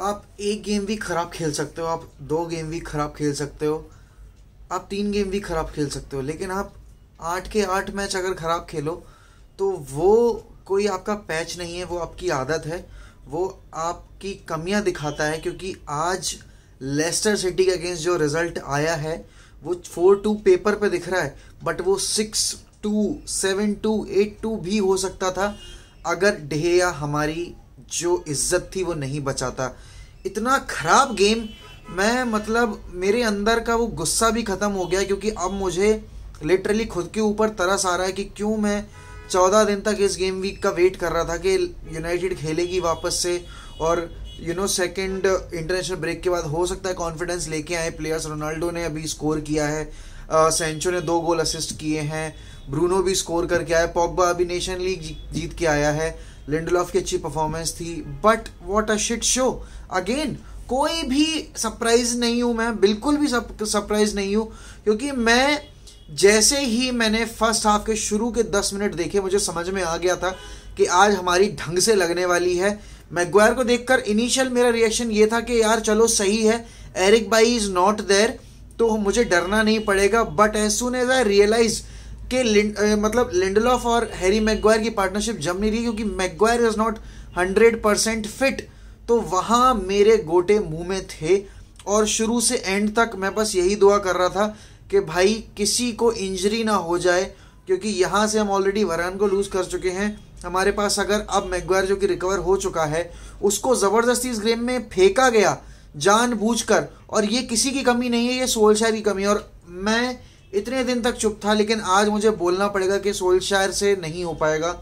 आप एक गेम भी खराब खेल सकते हो आप दो गेम भी खराब खेल सकते हो आप तीन गेम भी खराब खेल सकते हो लेकिन आप आठ के आठ मैच अगर खराब खेलो तो वो कोई आपका पैच नहीं है वो आपकी आदत है वो आपकी कमियां दिखाता है क्योंकि आज लेस्टर सिटी के अगेंस्ट जो रिजल्ट आया है वो फोर टू पेपर पे दिख रहा है बट वो six two seven two eight two भी हो सकता था अगर ढेया हमारी जो इज्जत थी वो नहीं बचाता इतना खराब गेम मैं मतलब मेरे अंदर का वो गुस्सा भी ख़त्म हो गया क्योंकि अब मुझे लिटरली खुद के ऊपर तरस आ रहा है कि क्यों मैं चौदह दिन तक इस गेम वीक का वेट कर रहा था कि यूनाइटेड खेलेगी वापस से और you know second international break के बाद हो सकता है कॉन्फिडेंस लेके आए प्लेयर्स रोनाल्डो ने अभी स्कोर किया है सेंचो ने दो गोल असिस्ट किए हैं ब्रूनो भी स्कोर करके आया पॉगबा अभी नेशन लीग जीत के आया है लिंडलॉफ की अच्छी परफॉर्मेंस थी but what a shit show again कोई भी सरप्राइज नहीं हूँ मैं बिल्कुल भी सरप्राइज नहीं हूँ क्योंकि मैं जैसे ही मैंने फर्स्ट हाफ के शुरू के दस मिनट देखे मुझे समझ में आ गया था कि आज हमारी ढंग से लगने वाली है मैगवायर को देखकर इनिशियल मेरा रिएक्शन ये था कि यार चलो सही है Eric Bailly is not there तो मुझे डरना नहीं पड़ेगा but as soon as I realise कि मतलब लिंडलॉफ और हैरी मैगवायर की पार्टनरशिप जम नहीं रही क्योंकि Maguire is not hundred percent fit तो वहाँ मेरे गोटे मुंह में थे और शुरू से एंड तक मैं बस यही दुआ कर रहा था कि भाई किसी को इंजरी ना हो जाए क्योंकि यहाँ से हम ऑलरेडी वरान को लूज़ कर चुके हैं हमारे पास अगर अब मैगवायर जो कि रिकवर हो चुका है उसको ज़बरदस्ती इस गेम में फेंका गया जानबूझकर और ये किसी की कमी नहीं है ये सोलशा की कमी और मैं इतने दिन तक चुप था लेकिन आज मुझे बोलना पड़ेगा कि सोलशायर से नहीं हो पाएगा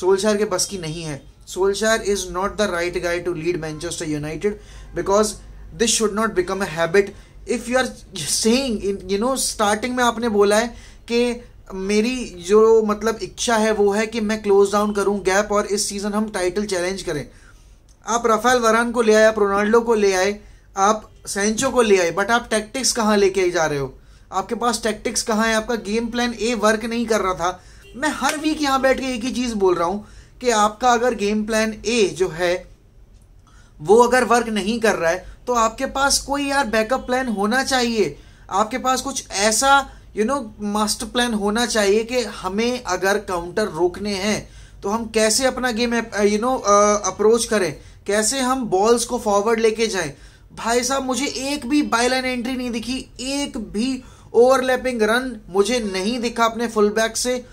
सोलशायर के बस की नहीं है Solskjaer is not the right guy to lead Manchester United because this should not become a habit if you are saying you know starting में आपने बोला है कि मेरी जो मतलब इच्छा है वो है कि मैं क्लोज डाउन करूं गैप और इस सीज़न हम टाइटल चैलेंज करें आप राफेल वरान को ले आए आप रोनाल्डो को ले आए आप सेंचो को ले आए बट आप टैक्टिक्स कहाँ लेके जा रहे हो आपके पास टैक्टिक्स कहाँ है आपका गेम प्लान ए वर्क नहीं कर रहा था मैं हर वीक यहाँ बैठ के एक ही चीज़ बोल रहा हूँ कि आपका अगर गेम प्लान ए जो है वो अगर वर्क नहीं कर रहा है तो आपके पास कोई यार बैकअप प्लान होना चाहिए आपके पास कुछ ऐसा यू नो मास्टर प्लान होना चाहिए कि हमें अगर काउंटर रोकने हैं तो हम कैसे अपना गेम यू नो अप्रोच करें कैसे हम बॉल्स को फॉरवर्ड लेके जाएं भाई साहब मुझे एक भी बाईलाइन एंट्री नहीं दिखी एक भी ओवरलैपिंग रन मुझे नहीं दिखा अपने फुल बैक से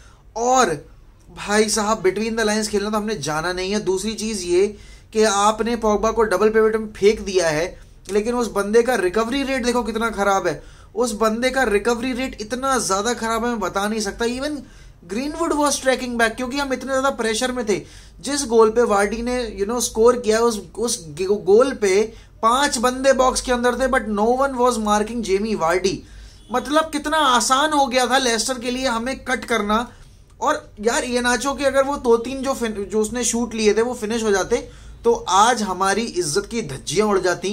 और भाई साहब बिटवीन द लाइंस खेलना तो हमने जाना नहीं है दूसरी चीज़ ये कि आपने पोगबा को डबल पेवेट में फेंक दिया है लेकिन उस बंदे का रिकवरी रेट देखो कितना ख़राब है उस बंदे का रिकवरी रेट इतना ज़्यादा ख़राब है मैं बता नहीं सकता even Greenwood was tracking back क्योंकि हम इतने ज़्यादा प्रेशर में थे जिस गोल पे वार्डी ने you you know know, score किया उस उस गोल पे पांच बंदे बॉक्स के अंदर थे but no one was marking Jamie Vardy मतलब कितना आसान हो गया था लेस्टर के लिए हमें कट करना और यार ये नाचो कि अगर वो दो तीन जो जो उसने शूट लिए थे वो फिनिश हो जाते तो आज हमारी इज्जत की धज्जियां उड़ जाती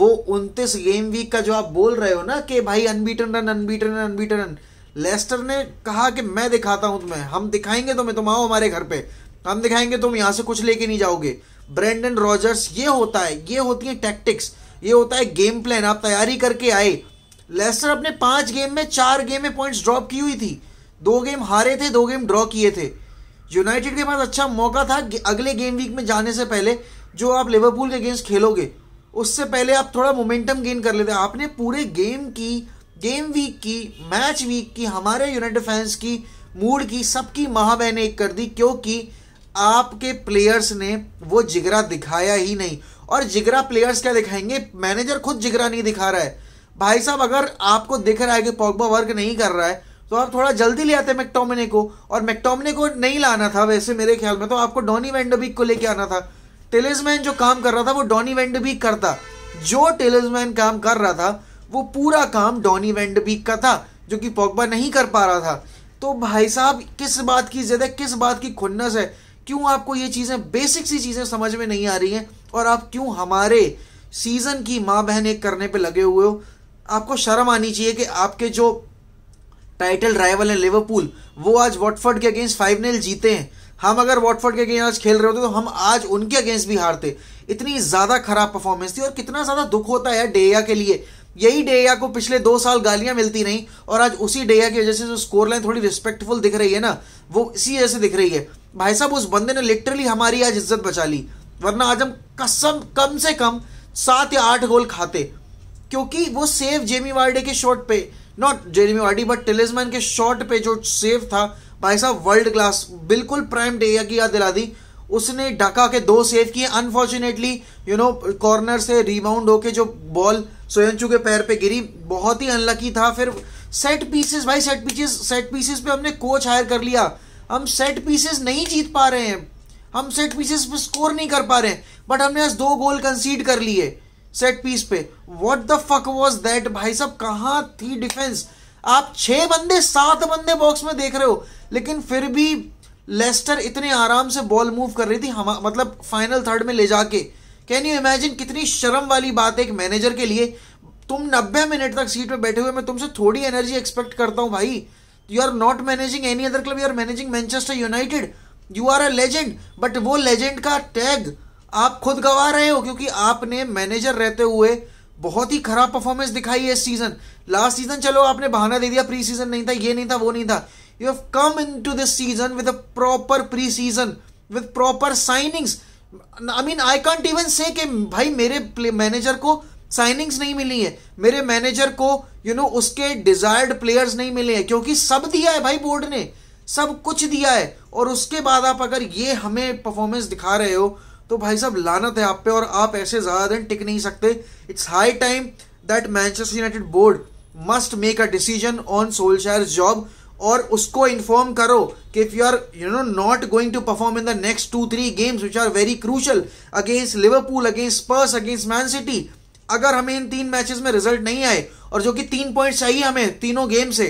वो उनतीस गेम वीक का जो आप बोल रहे हो ना कि भाई unbeaten run unbeaten run unbeaten run Leicester ने कहा कि मैं दिखाता हूं तुम्हें हम दिखाएंगे तुम्हें तुम आओ हमारे घर पे हम दिखाएंगे तुम यहां से कुछ लेके नहीं जाओगे ब्रेंडन रॉजर्स ये होता है ये होती है टैक्टिक्स ये होता है गेम प्लान आप तैयारी करके आए लेस्टर अपने पांच गेम में चार गेम में पॉइंट्स ड्रॉप की हुई थी दो गेम हारे थे दो गेम ड्रॉ किए थे यूनाइटेड के पास अच्छा मौका था अगले गेम वीक में जाने से पहले जो आप लिवरपूल के अगेंस्ट खेलोगे उससे पहले आप थोड़ा मोमेंटम गेन कर लेते आपने पूरे गेम की गेम वीक की मैच वीक की हमारे यूनाइटेड फैंस की मूड की सबकी महाबहन एक कर दी क्योंकि आपके प्लेयर्स ने वो जिगरा दिखाया ही नहीं और जिगरा प्लेयर्स क्या दिखाएंगे मैनेजर खुद जिगरा नहीं दिखा रहा है भाई साहब अगर आपको दिख रहा है कि पॉगबा वर्क नहीं कर रहा है तो आप थोड़ा जल्दी ले आते मैक्टोमिने को और मैक्टोमिने को नहीं लाना था वैसे मेरे ख्याल में तो आपको डॉनी वेंडबिक को लेके आना था टेलिसमैन जो काम कर रहा था वो डॉनी वेंडबिक करता जो टेलिसमैन काम कर रहा था वो पूरा काम डॉनी वेंडबिक का था जो कि पॉगबा नहीं कर पा रहा था तो भाई साहब किस बात की है किस बात की खुन्नस है क्यों आपको ये चीज़ें बेसिक सी चीज़ें समझ में नहीं आ रही हैं और आप क्यों हमारे सीज़न की माँ बहन एक करने पे लगे हुए हो आपको शर्म आनी चाहिए कि आपके जो टाइटल राइवल है लिवरपूल वो आज वॉटफर्ड के अगेंस्ट फाइव नेल जीते हैं हम अगर वॉटफर्ड के अगेंस्ट आज खेल रहे होते तो हम आज उनके अगेंस्ट भी हारते इतनी ज़्यादा खराब परफॉर्मेंस थी और कितना ज़्यादा दुख होता है डेया के लिए यही डेया को पिछले दो साल गालियां मिलती नहीं और आज उसी डेया की वजह से जो स्कोर लाइन थोड़ी रिस्पेक्टफुल दिख रही है ना वो इसी वजह से दिख रही है भाई साहब उस बंदे ने लिटरली हमारी आज इज्जत बचा ली वरना आज हम कसम कम से कम सात या आठ गोल खाते क्योंकि वो सेव जेमी वार्डे के शॉट पे not Jamie Vardy but Tielemans के शॉट पे जो सेव था भाई साहब वर्ल्ड क्लास बिल्कुल प्राइम डे की याद दिला दी उसने ढका के दो सेव किए अनफॉर्चुनेटली यू नो कॉर्नर से रिबाउंड होके जो बॉल सोयंचू के पैर पे गिरी बहुत ही अनलकी था फिर सेट पीसेस भाई सेट पीसेस सेट पीसेस पे हमने कोच हायर कर लिया हम सेट पीसेस नहीं जीत पा रहे हैं हम सेट पीसेस पे स्कोर नहीं कर पा रहे हैं बट हमने आज दो गोल कंसीड कर लिए सेट पीस पे what the fuck was that भाई साहब कहाँ थी डिफेंस आप छह बंदे सात बंदे बॉक्स में देख रहे हो लेकिन फिर भी लेस्टर इतने आराम से बॉल मूव कर रही थी हम मतलब फाइनल थर्ड में ले जाके कैन यू इमेजिन कितनी शर्म वाली बात है एक मैनेजर के लिए तुम नब्बे मिनट तक सीट पे बैठे हुए मैं तुमसे थोड़ी एनर्जी एक्सपेक्ट करता हूँ भाई you are not managing any other club you are managing Manchester United you are a legend but वो लेजेंड का टैग आप खुद गवा रहे हो क्योंकि आपने मैनेजर रहते हुए बहुत ही खराब परफॉर्मेंस दिखाई है इस सीजन लास्ट सीजन चलो आपने बहाना दे दिया प्री सीजन नहीं था ये नहीं था वो नहीं था you have come in to this season with a proper pre season with proper signings I mean I can't even say कि भाई मेरे मैनेजर को साइनिंग्स नहीं मिली है मेरे मैनेजर को यू you नो know, उसके डिजायर्ड प्लेयर्स नहीं मिले हैं क्योंकि सब दिया है भाई बोर्ड ने सब कुछ दिया है और उसके बाद आप अगर ये हमें परफॉर्मेंस दिखा रहे हो तो भाई साहब लानत है आप पे और आप ऐसे ज़्यादा दिन टिक नहीं सकते it's high time that Manchester United board must make a decision on Solskjaer job और उसको इन्फॉर्म करो कि if you are you know not going to perform in the next two three games which are very crucial against Liverpool against Spurs against Man City अगर हमें इन तीन matches में result नहीं आए और जो कि तीन पॉइंट्स चाहिए हमें तीनों गेम से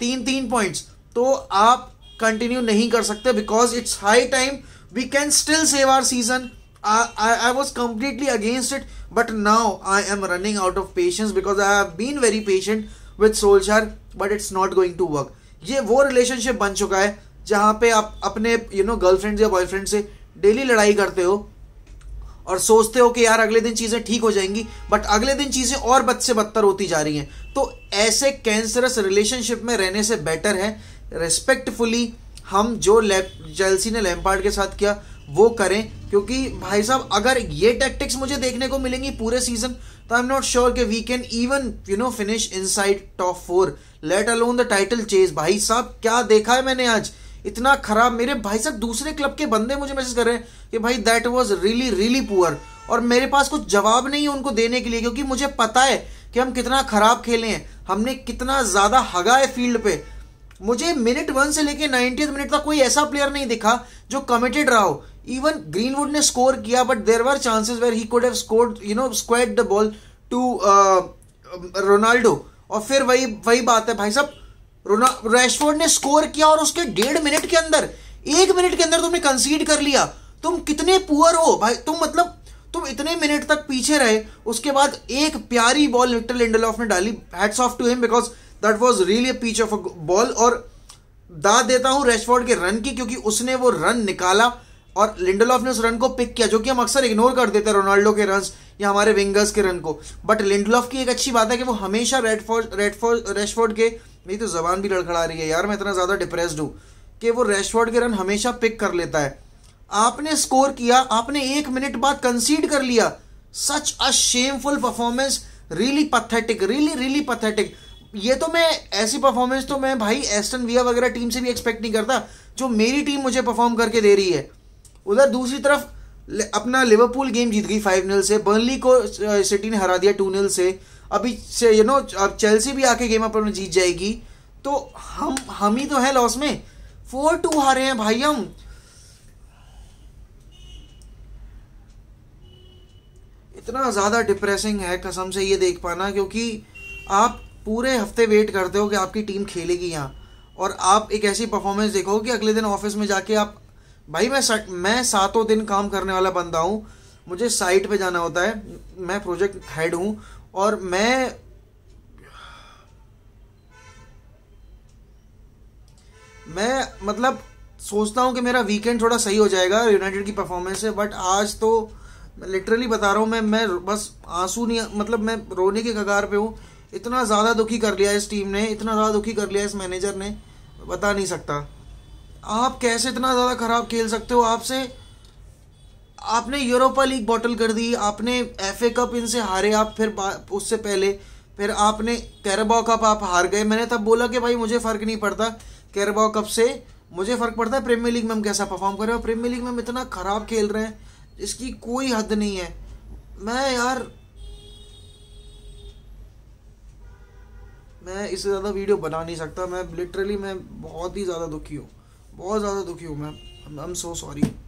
तीन तीन पॉइंट्स तो आप कंटिन्यू नहीं कर सकते because it's high time we can still save our season I, I, I was completely against it but now I am running out of patience because I have been very patient with Solskjaer but it's not going to work ये वो relationship बन चुका है जहाँ पे आप अपने you know girlfriend या बॉयफ्रेंड से डेली लड़ाई करते हो और सोचते हो कि यार अगले दिन चीज़ें ठीक हो जाएंगी बट अगले दिन चीज़ें और बद से बदतर होती जा रही हैं तो ऐसे कैंसरस रिलेशनशिप में रहने से बेटर है रिस्पेक्टफुली हम जो जेलसी ने लैम्पार्ड के साथ किया वो करें क्योंकि भाई साहब अगर ये टैक्टिक्स मुझे देखने को मिलेंगी पूरे सीजन तो आई एम नॉट श्योर कि we can even you know finish inside top four let alone the title chase भाई साहब क्या देखा है मैंने आज इतना खराब मेरे भाई साहब दूसरे क्लब के बंदे मुझे मैसेज कर रहे हैं कि भाई that was really really poor और मेरे पास कुछ जवाब नहीं है उनको देने के लिए क्योंकि मुझे पता है कि हम कितना खराब खेले हैं हमने कितना ज़्यादा हगा है फील्ड पे मुझे मिनट वन से लेकर नाइनटी मिनट तक कोई ऐसा प्लेयर नहीं दिखा जो कमिटेड रहा हो इवन ग्रीनवुड ने स्कोर किया but there were chances where he could have scored you know squared the ball to Ronaldo और फिर वही वही बात है भाई साहब रैशफोर्ड ने स्कोर किया और उसके डेढ़ मिनट के अंदर एक मिनट के अंदर तुमने कंसीड कर लिया तुम कितने पुअर हो भाई तुम मतलब तुम इतने मिनट तक पीछे रहे उसके बाद एक प्यारी बॉल विक्टर ऑफ ने डाली hats off to him because that was really peach of a ball और दाद देता हूं रेशफोर्ड के रन की क्योंकि उसने वो रन निकाला और लिंडलॉफ ने उस रन को पिक किया जो कि हम अक्सर इग्नोर कर देते हैं रोनाल्डो के रन या हमारे विंगर्स के रन को बट लिंडलॉफ की एक अच्छी बात है कि वो हमेशा रेडफोर्ड रेडफोर्ड रेशफोर्ड के मेरी तो जबान भी लड़खड़ा रही है यार मैं इतना ज़्यादा डिप्रेस्ड हूँ कि वो रेशफोर्ड के रन हमेशा पिक कर लेता है आपने स्कोर किया आपने एक मिनट बाद कंसीड कर लिया such a shameful performance really pathetic really really pathetic ये तो मैं ऐसी परफॉर्मेंस तो मैं भाई एस्टन विया वगैरह टीम से भी एक्सपेक्ट नहीं करता जो मेरी टीम मुझे परफॉर्म करके दे रही है उधर दूसरी तरफ अपना लिवरपूल गेम जीत गई फाइव नील से बर्नली को सिटी ने हरा दिया टू नील से अभी से यू नो अब चेल्सी भी आके गेम अपन जीत जाएगी तो हम हम ही तो हैं लॉस में फोर टू हारे हैं भाई हम इतना ज़्यादा डिप्रेसिंग है कसम से ये देख पाना क्योंकि आप पूरे हफ्ते वेट करते हो कि आपकी टीम खेलेगी यहाँ और आप एक ऐसी परफॉर्मेंस देखो कि अगले दिन ऑफिस में जाके आप भाई मैं सा, मैं सातों दिन काम करने वाला बंदा हूँ मुझे साइट पे जाना होता है मैं प्रोजेक्ट हेड हूँ और मैं मैं मतलब सोचता हूँ कि मेरा वीकेंड थोड़ा सही हो जाएगा यूनाइटेड की परफॉर्मेंस से बट आज तो मैं लिटरली बता रहा हूँ मैं मैं बस आंसू नहीं मतलब मैं रोने के कगार पे हूँ इतना ज़्यादा दुखी कर लिया इस टीम ने इतना ज़्यादा दुखी कर लिया इस मैनेजर ने बता नहीं सकता आप कैसे इतना ज़्यादा ख़राब खेल सकते हो आपसे आपने यूरोपा लीग बॉटल कर दी आपने एफ ए कप इनसे हारे आप फिर उससे पहले फिर आपने कैरबाओ कप आप हार गए मैंने तब बोला कि भाई मुझे फ़र्क नहीं पड़ता कैरबाओ कप से मुझे फ़र्क पड़ता है प्रीमियर लीग में हम कैसा परफॉर्म कर रहे हैं और प्रीमियर लीग में हम इतना ख़राब खेल रहे हैं इसकी कोई हद नहीं है मैं यार मैं इससे ज़्यादा वीडियो बना नहीं सकता मैं लिटरली मैं बहुत ही ज़्यादा दुखी हूँ बहुत ज़्यादा दुखी हूँ मैं आई एम सो सॉरी